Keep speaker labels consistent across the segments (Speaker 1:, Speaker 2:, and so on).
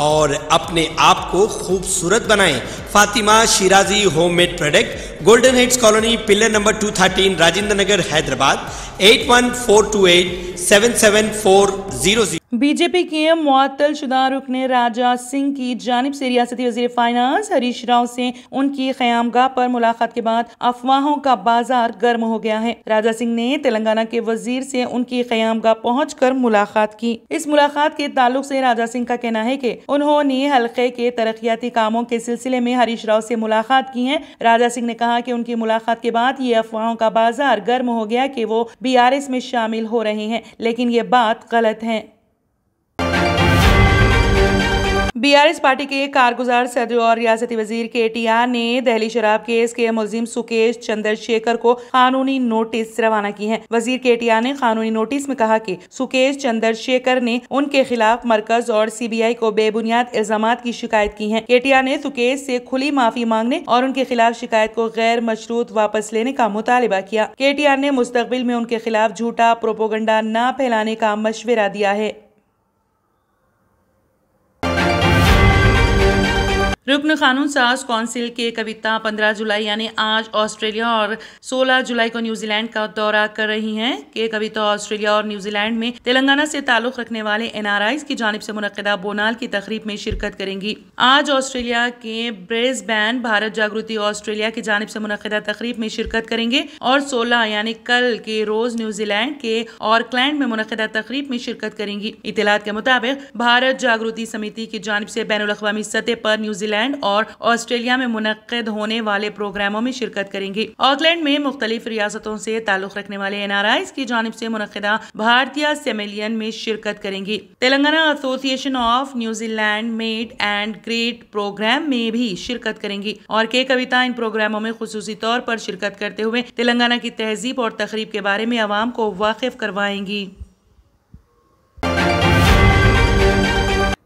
Speaker 1: और अपने आप को खूबसूरत बनाएं Fatima Shirazi homemade product golden heads colony pillar number 213 Rajendra Nagar Hyderabad eight one four two eight seven seven four zero zero BJP के मुअत्तल शुदा रुकन राजा सिंह की जानब से रियासती वजीर फाइनेंस हरीश राव से उनकी गाह पर मुलाकात के बाद अफवाहों का बाजार गर्म हो गया है राजा सिंह ने तेलंगाना के वजीर से उनकी खयामगाह पहुँच कर मुलाकात की इस मुलाकात के ताल्लुक से राजा सिंह का कहना है की उन्होंने हल्के के तरक्याती कामों के सिलसिले में हरीश राव से मुलाकात की है राजा सिंह ने कहा की उनकी मुलाकात के बाद ये अफवाहों का बाजार गर्म हो गया की वो बी आर एस में शामिल हो रहे हैं लेकिन ये बात गलत है बीआरएस पार्टी के कारगुजार सदर और रियासती वजीर के आर ने दहली शराब केस के मुलिम सुकेश चंद्रशेखर को कानूनी नोटिस रवाना की है वजीर के आर ने कानूनी नोटिस में कहा कि सुकेश चंद्रशेखर ने उनके खिलाफ मरकज और सीबीआई को बेबुनियाद इल्जाम की शिकायत की है आर ने सुकेश से खुली माफी मांगने और उनके खिलाफ शिकायत को गैर मशरूत वापस लेने का मुतालबा किया आर ने मुस्तबिल में उनके खिलाफ झूठा प्रोपोगंडा न फैलाने का मशवरा दिया है रुकन खानून साज कौंसिल के कविता 15 जुलाई यानी आज ऑस्ट्रेलिया और 16 जुलाई को न्यूजीलैंड का दौरा कर रही हैं के कविता ऑस्ट्रेलिया और न्यूजीलैंड में तेलंगाना से ताल्लुक रखने वाले एन की जानब से मुनदा बोनाल की तकरीब में शिरकत करेंगी आज ऑस्ट्रेलिया के ब्रेसबैन भारत जागृति ऑस्ट्रेलिया की जानब से मुनदा तकरीब में शिरकत करेंगे और सोलह यानी कल के रोज न्यूजीलैंड के ऑर्कलैंड में मुनदा तकरीब में शिरकत करेंगी इतलात के मुताबिक भारत जागृति समिति की जानब से बैन अवी सतह पर न्यूजीलैंड न्यूजीलैंड और ऑस्ट्रेलिया में मुनद होने वाले प्रोग्रामों में शिरकत करेंगी ऑकलैंड में मुख्तलिफ रियासतों से ताल्लुक रखने वाले एन आर आई की जानब ऐसी मुनदा भारतीय सेमेलियन में शिरकत करेंगी Telangana association of New Zealand made and great program में भी शिरकत करेंगी और के कविता इन प्रोग्रामों में खसूसी तौर पर शिरकत करते हुए तेलंगाना की तहजीब और तकरीब के बारे में आवाम को वाकिफ करवाएंगी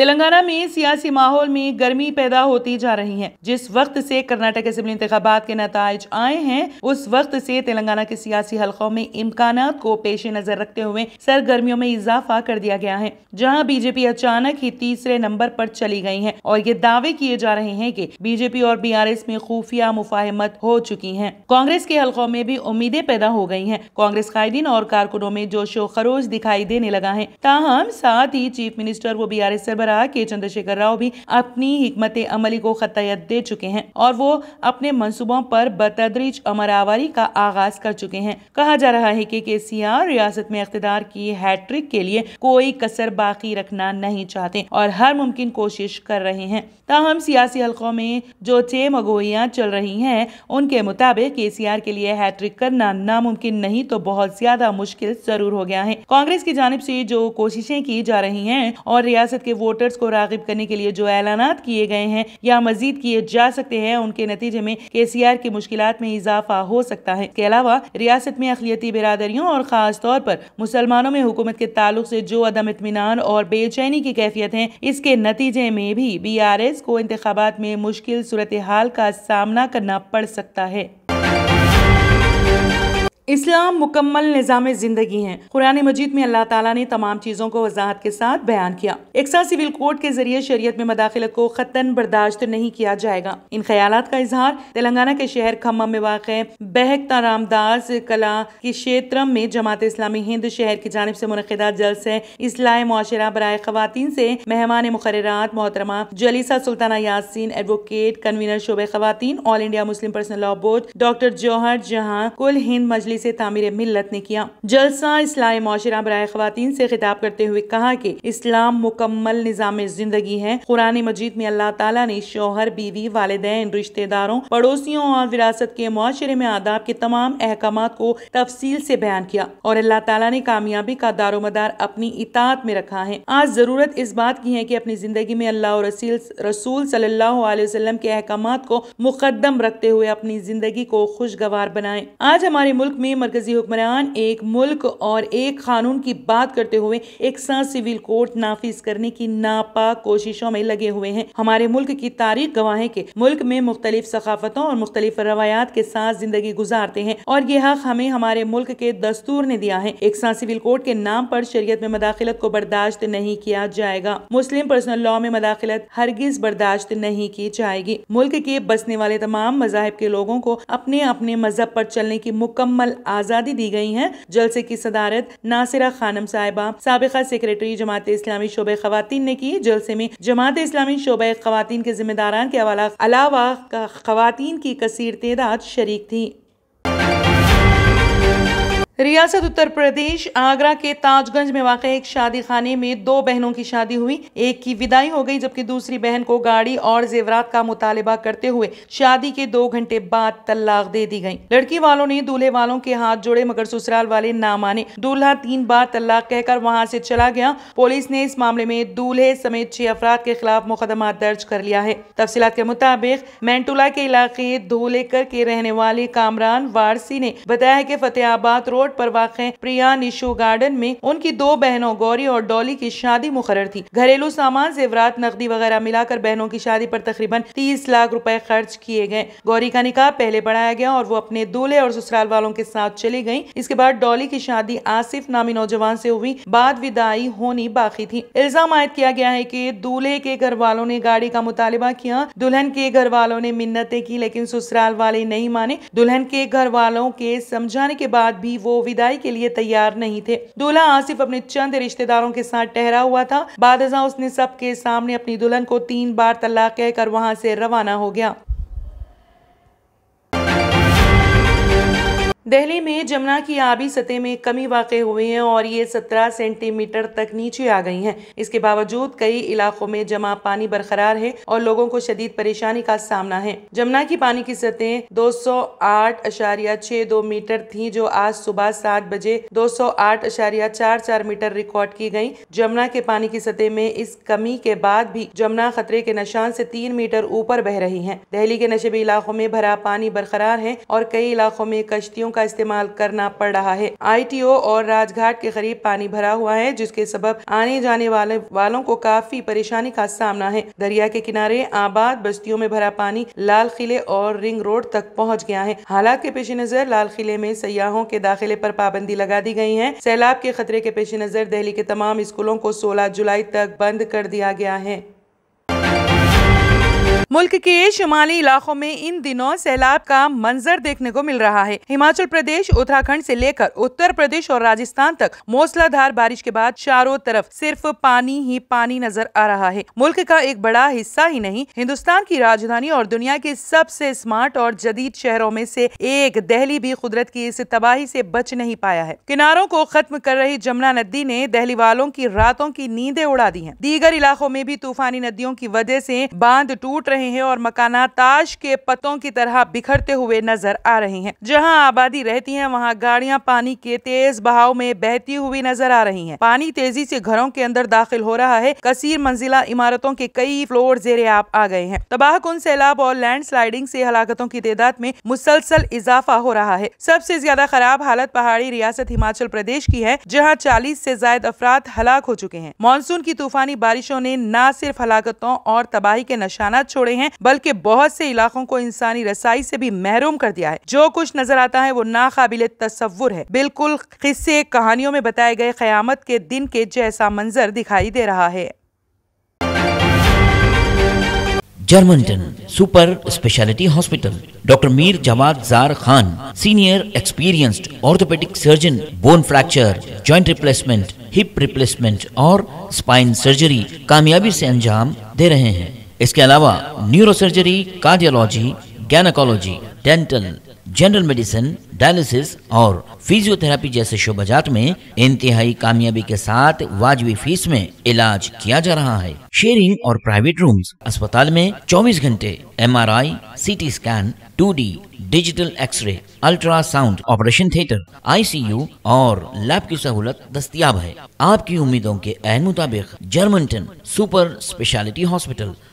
Speaker 1: तेलंगाना में सियासी माहौल में गर्मी पैदा होती जा रही है जिस वक्त से कर्नाटक असम्बली इंतबात के नतज आए हैं उस वक्त से तेलंगाना के सियासी हलकों में इम्कान को पेश नजर रखते हुए सरगर्मियों में इजाफा कर दिया गया है जहाँ बीजेपी अचानक ही तीसरे नंबर पर चली गई है और ये दावे किए जा रहे हैं की बीजेपी और बी आर एस में खुफिया मुफाहमत हो चुकी है कांग्रेस के हल्कों में भी उम्मीदें पैदा हो गई है कांग्रेस कायदीन और कारकुनों में जोशो खरोश दिखाई देने लगा है ताहम साथ ही चीफ मिनिस्टर वो बी आर एस तरह के चंद्रशेखर राव भी अपनी हमत अमली को खतियत दे चुके हैं और वो अपने मंसूबों पर बतदरीज अमरावारी का आगाज कर चुके हैं कहा जा रहा है कि के सी आर रियासत में इकतदार की हैट्रिक के लिए कोई कसर बाकी रखना नहीं चाहते और हर मुमकिन कोशिश कर रहे हैं ताहम सियासी हल्कों में जो चे मगोया चल रही हैं उनके मुताबिक के सी आर के लिए हैट्रिक करना नामुमकिन नहीं तो बहुत ज्यादा मुश्किल जरूर हो गया है कांग्रेस की जानब ऐसी जो कोशिशें की जा रही है और रियासत के वोट वोटर्स को रागिब करने के लिए जो ऐलाना किए गए हैं या मजीद किए जा सकते हैं उनके नतीजे में के सी आर की मुश्किल में इजाफा हो सकता है इसके अलावा रियासत में अखिलती बिरादरियों और खास तौर पर मुसलमानों में हुकूमत के ताल्लुक से जो अदम इतमान और बेचैनी की कैफियत है इसके नतीजे में भी बी आर एस को इंतबात में मुश्किल सूरत हाल का सामना करना पड़ सकता है इस्लाम मुकम्मल निज़ाम ज़िंदगी है कुरान मजीद में अल्लाह ताला ने तमाम चीज़ों को वजाहत के साथ बयान किया एक्सा सिविल कोड के जरिए शरीयत में मदाखलत को खतन बर्दाश्त नहीं किया जाएगा इन ख्याल का इजहार तेलंगाना के शहर खम्भ में वाक़ बहकता रामदास कला के क्षेत्र में जमात इस्लामी हिंद शहर की जानब ऐसी मनदा जलसे इसलाह माशरा बरए खुवा से मेहमान मुकर्रात मोहतरमा जलीसा सुल्ताना यासिन एडवोकेट कन्वीनर शोब खवतिन all India Muslim personal law board doctor जौहर जहाँ कुल हिंद मजलिस से तामीर मिलत ने किया जलसा इस्लाम माशरा बरए खुवान से खिताब करते हुए कहा कि इस्लाम मुकम्मल निज़ाम जिंदगी है कुरान मजीद में अल्लाह ताला ने शोहर बीवी वाले रिश्तेदारों पड़ोसियों और विरासत के माशरे में आदाब के तमाम अहकाम को तफसील से बयान किया और अल्लाह ताला ने कामयाबी का दारोमदार अपनी इतात में रखा है आज ज़रूरत इस बात की है कि अपनी ज़िंदगी में अल्लाह और रसूल सल्लल्लाहु अलैहि वसल्लम के अहकाम को मुकदम रखते हुए अपनी ज़िंदगी को खुशगवार बनाएं आज हमारे मुल्क में में मरकजी हुक्मरान एक मुल्क और एक कानून की बात करते हुए एक साथ सिविल कोर्ट नाफिज करने की नापाक कोशिशों में लगे हुए हैं हमारे मुल्क की तारीख गवाह है कि मुल्क में मुख्तलिफ सकाफतों और मुख्तलिफ रवायात के साथ जिंदगी गुजारते हैं और यह हक हमें हमारे मुल्क के दस्तूर ने दिया है एक साथ सिविल कोर्ट के नाम पर शरीय में मदाखिलत को बर्दाश्त नहीं किया जाएगा मुस्लिम पर्सनल लॉ में मदाखलत हरगिज बर्दाश्त नहीं की जाएगी मुल्क के बसने वाले तमाम मजाहब के लोगों को अपने अपने मजहब पर चलने की मुकम्मल फिलहाल आज़ादी दी गई है जलसे की सदारत नासिरा खानम साहिबा सबका सेक्रेटरी जमात इस्लामी शोबे खातन ने की जलसे में जमात इस्लामी शोबे खातन के जिम्मेदारान के अलावा खातन की कसीर तदाद शरीक थी रियासत उत्तर प्रदेश आगरा के ताजगंज में वाक़ एक शादी खाने में दो बहनों की शादी हुई एक की विदाई हो गई जबकि दूसरी बहन को गाड़ी और जेवरात का मुतालबा करते हुए शादी के दो घंटे बाद तलाक दे दी गई लड़की वालों ने दूल्हे वालों के हाथ जोड़े मगर ससुराल वाले ना माने दूल्हा तीन बार तलाक कहकर वहाँ से चला गया पुलिस ने इस मामले में दूल्हे समेत छह अफराद के खिलाफ मुकदमा दर्ज कर लिया है तफसीत के मुताबिक मैंटुला के इलाके धोलेकर के रहने वाले कामरान वारसी ने बताया की फतेहाबाद रोड रोड पर वाक़ प्रिया निशो गार्डन में उनकी दो बहनों गौरी और डॉली की शादी मुकर थी घरेलू सामान जेवरात नकदी वगैरह मिलाकर बहनों की शादी पर तकरीबन तीस लाख रुपए खर्च किए गए गौरी का निकाह पहले पढ़ाया गया और वो अपने दूल्हे और ससुराल वालों के साथ चली गयी इसके बाद डॉली की शादी आसिफ नामी नौजवान ऐसी हुई बाद विदाई होनी बाकी थी इल्जाम आयद किया गया है की दूल्हे के घर वालों ने गाड़ी का मुतालबा किया दुल्हन के घर वालों ने मिन्नते की लेकिन ससुराल वाले नहीं माने दुल्हन के घर वालों के समझाने के बाद भी वो विदाई के लिए तैयार नहीं थे दूल्हा आसिफ अपने चंद रिश्तेदारों के साथ ठहरा हुआ था बाद उसने सबके सामने अपनी दुल्हन को तीन बार तलाक कहकर वहाँ से रवाना हो गया दिल्ली में जमुना की आबी सतह में कमी वाक़ हुई है और ये 17 सेंटीमीटर तक नीचे आ गई हैं। इसके बावजूद कई इलाकों में जमा पानी बरकरार है और लोगों को शदीद परेशानी का सामना है जमुना की पानी की सतह दो सौ आठ अशारिया दो मीटर थी जो आज सुबह सात बजे दो सौ आठ अशारिया चार चार मीटर रिकॉर्ड की गयी जमुना के पानी की सतह में इस कमी के बाद भी जमुना खतरे के निशान से तीन मीटर ऊपर बह रही है दिल्ली के नशेबी इलाकों में भरा पानी बरकरार है और कई इलाकों में कश्तियों गाड़ियों का इस्तेमाल करना पड़ रहा है आई और राजघाट के करीब पानी भरा हुआ है जिसके सबब आने जाने वाले वालों को काफी परेशानी का सामना है दरिया के किनारे आबाद बस्तियों में भरा पानी लाल किले और रिंग रोड तक पहुँच गया है हालात के पेश नजर लाल किले में सयाहों के दाखिले पर पाबंदी लगा दी गई है सैलाब के खतरे के पेश नजर दिल्ली के तमाम स्कूलों को 16 जुलाई तक बंद कर दिया गया है मुल्क के शुमाली इलाकों में इन दिनों सैलाब का मंजर देखने को मिल रहा है हिमाचल प्रदेश उत्तराखंड से लेकर उत्तर प्रदेश और राजस्थान तक मौसलाधार बारिश के बाद चारों तरफ सिर्फ पानी ही पानी नजर आ रहा है मुल्क का एक बड़ा हिस्सा ही नहीं हिंदुस्तान की राजधानी और दुनिया के सबसे स्मार्ट और जदीद शहरों में से एक दहली भी कुदरत की इस तबाही से बच नहीं पाया है किनारों को खत्म कर रही जमुना नदी ने दहली वालों की रातों की नींदें उड़ा दी हैं। दीगर इलाकों में भी तूफानी नदियों की वजह से बांध टूट रहे रहे हैं और मकाना ताश के पत्तों की तरह बिखरते हुए नजर आ रहे हैं जहां आबादी रहती है वहां गाड़ियां पानी के तेज बहाव में बहती हुई नजर आ रही हैं। पानी तेजी से घरों के अंदर दाखिल हो रहा है कसीर मंजिला इमारतों के कई फ्लोर जेरे आप आ गए हैं तबाह कुन सैलाब और लैंड स्लाइडिंग से हलाकतों की तादाद में मुसलसल इजाफा हो रहा है सबसे ज्यादा खराब हालत पहाड़ी रियासत हिमाचल प्रदेश की है जहाँ चालीस ऐसी जायद अफराद हलाक हो चुके हैं मानसून की तूफानी बारिशों ने न सिर्फ हलाकतों और तबाही के निशाना छोड़े पड़े हैं बल्कि बहुत से इलाकों को इंसानी रसाई से भी महरूम कर दिया है जो कुछ नजर आता है वो नाकाबिल तस्वुर है बिल्कुल किस्से कहानियों में बताए गए क्यामत के दिन के जैसा मंजर दिखाई दे रहा है जर्मनटन super speciality hospital doctor Mir Jawad जार Khan senior experienced orthopaedic surgeon bone fracture joint replacement hip replacement और स्पाइन सर्जरी कामयाबी से अंजाम दे रहे हैं इसके अलावा neurosurgery cardiology gynaecology dental general medicine dialysis और फिजियोथेरापी जैसे शोबाजात में इंतहाई कामयाबी के साथ वाजबी फीस में इलाज किया जा रहा है शेयरिंग और प्राइवेट रूम्स अस्पताल में 24 घंटे MRI, CT scan 2D, digital x ray ultrasound operation theatre ICU और लैब की सहूलत दस्तियाब है आपकी उम्मीदों के अहम मुताबिक जर्मनटन सुपर स्पेशलिटी हॉस्पिटल